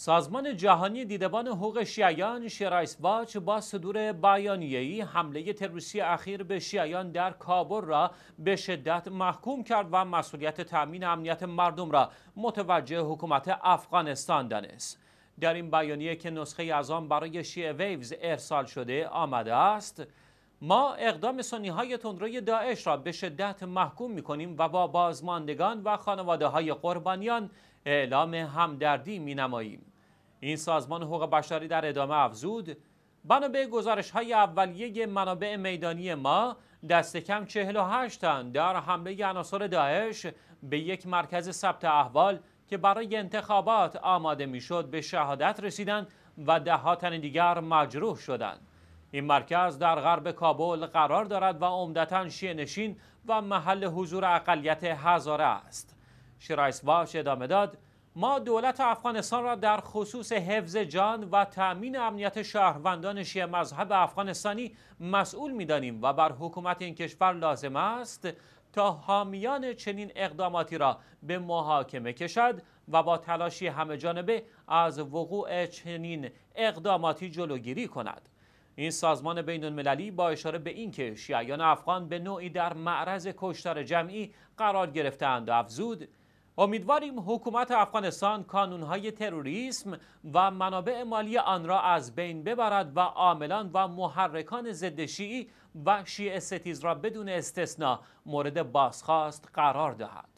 سازمان جهانی دیدبان حقوق شیعیان شیرایس باچ با صدور بیانیه‌ای حمله تروریستی اخیر به شیعیان در کابل را به شدت محکوم کرد و مسئولیت تامین امنیت مردم را متوجه حکومت افغانستان دانست. در این بیانیه که نسخه از آن برای شیعه ویوز ارسال شده آمده است، ما اقدام سنی های تندروی داعش را به شدت محکوم می کنیم و با بازماندگان و خانواده های قربانیان اعلام همدردی می نماییم. این سازمان حقوق بشری در ادامه افزود بنا به گزارش های اولیه منابع میدانی ما دست کم 48 تن در حمله عناصر داعش به یک مرکز ثبت احوال که برای انتخابات آماده میشد به شهادت رسیدند و ده تن دیگر مجروح شدند این مرکز در غرب کابل قرار دارد و عمدتا شیعه نشین و محل حضور اقلیت هزاره است شرایس باش ادامه داد ما دولت افغانستان را در خصوص حفظ جان و تأمین امنیت شهروندان شیعه مذهب افغانستانی مسئول میدانیم و بر حکومت این کشور لازم است تا حامیان چنین اقداماتی را به محاکمه کشد و با تلاشی همه جانبه از وقوع چنین اقداماتی جلوگیری کند. این سازمان بین المللی با اشاره به اینکه شیعیان افغان به نوعی در معرض کشتار جمعی قرار گرفتند و افزود امیدواریم حکومت افغانستان کانونهای تروریسم و منابع مالی آن را از بین ببرد و عاملان و محرکان ضد شیعی و شیعه ستیز را بدون استثنا مورد بازخواست قرار دهد.